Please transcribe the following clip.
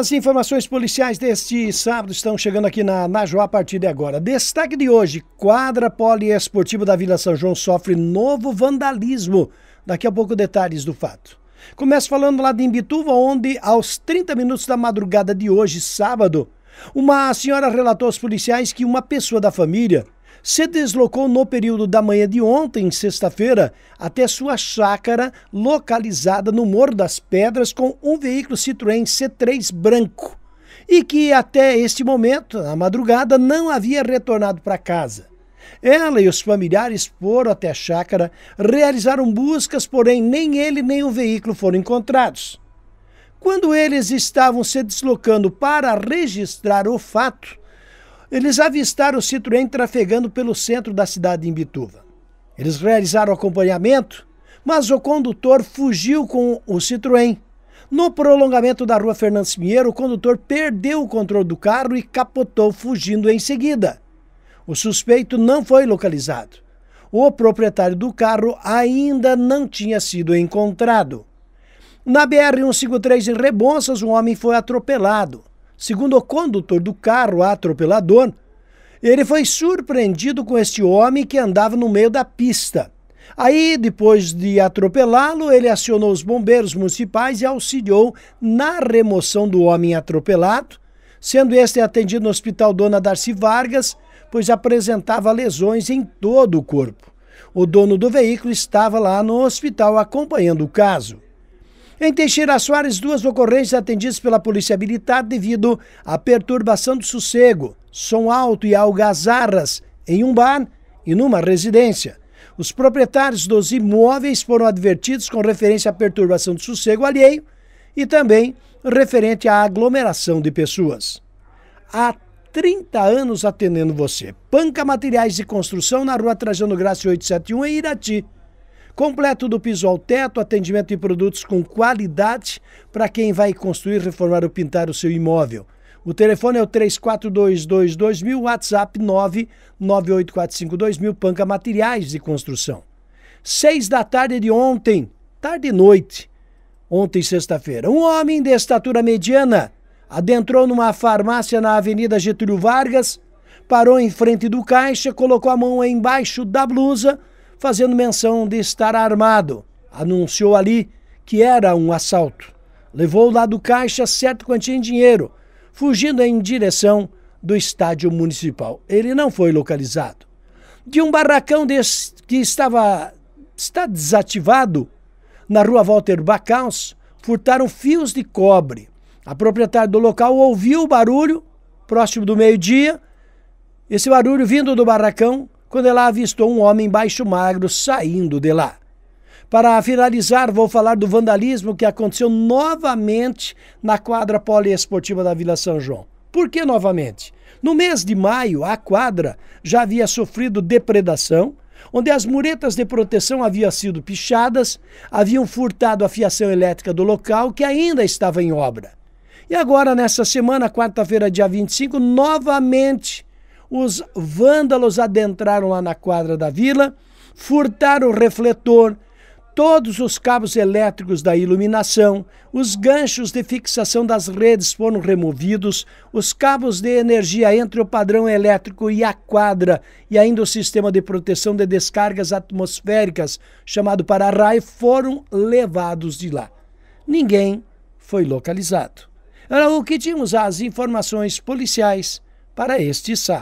As informações policiais deste sábado estão chegando aqui na Najuá a partir de agora. Destaque de hoje: quadra poliesportiva da Vila São João sofre novo vandalismo. Daqui a pouco detalhes do fato. Começo falando lá de Imbituva, onde aos 30 minutos da madrugada de hoje, sábado, uma senhora relatou aos policiais que uma pessoa da família se deslocou no período da manhã de ontem, sexta-feira, até sua chácara localizada no Morro das Pedras com um veículo Citroën C3 branco e que até este momento, na madrugada, não havia retornado para casa. Ela e os familiares foram até a chácara, realizaram buscas, porém nem ele nem o veículo foram encontrados. Quando eles estavam se deslocando para registrar o fato, eles avistaram o Citroën trafegando pelo centro da cidade de Imbituva. Eles realizaram acompanhamento, mas o condutor fugiu com o Citroën. No prolongamento da rua Fernandes Pinheiro, o condutor perdeu o controle do carro e capotou, fugindo em seguida. O suspeito não foi localizado. O proprietário do carro ainda não tinha sido encontrado. Na BR-153 em Rebonsas, um homem foi atropelado. Segundo o condutor do carro atropelador, ele foi surpreendido com este homem que andava no meio da pista. Aí, depois de atropelá-lo, ele acionou os bombeiros municipais e auxiliou na remoção do homem atropelado, sendo este atendido no Hospital Dona Darcy Vargas, pois apresentava lesões em todo o corpo. O dono do veículo estava lá no hospital acompanhando o caso. Em Teixeira Soares, duas ocorrências atendidas pela Polícia Militar devido à perturbação do sossego, som alto e algazarras em um bar e numa residência. Os proprietários dos imóveis foram advertidos com referência à perturbação do sossego alheio e também referente à aglomeração de pessoas. Há 30 anos atendendo você. Panca Materiais de Construção na rua Trajano Graça 871 em Irati. Completo do piso ao teto, atendimento de produtos com qualidade para quem vai construir, reformar ou pintar o seu imóvel. O telefone é o 34222000, WhatsApp 998452000, Panca Materiais de Construção. Seis da tarde de ontem, tarde e noite, ontem sexta-feira, um homem de estatura mediana adentrou numa farmácia na Avenida Getúlio Vargas, parou em frente do caixa, colocou a mão embaixo da blusa, fazendo menção de estar armado. Anunciou ali que era um assalto. Levou lá do caixa certa quantia em dinheiro, fugindo em direção do estádio municipal. Ele não foi localizado. De um barracão que estava está desativado na rua Walter Bacaus, furtaram fios de cobre. A proprietária do local ouviu o barulho próximo do meio-dia, esse barulho vindo do barracão, quando ela avistou um homem baixo magro saindo de lá. Para finalizar, vou falar do vandalismo que aconteceu novamente na quadra poliesportiva da Vila São João. Por que novamente? No mês de maio, a quadra já havia sofrido depredação, onde as muretas de proteção haviam sido pichadas, haviam furtado a fiação elétrica do local, que ainda estava em obra. E agora, nessa semana, quarta-feira, dia 25, novamente os vândalos adentraram lá na quadra da vila, furtaram o refletor, todos os cabos elétricos da iluminação, os ganchos de fixação das redes foram removidos, os cabos de energia entre o padrão elétrico e a quadra e ainda o sistema de proteção de descargas atmosféricas, chamado para-raio, foram levados de lá. Ninguém foi localizado. Era o que tínhamos as informações policiais para este sábado.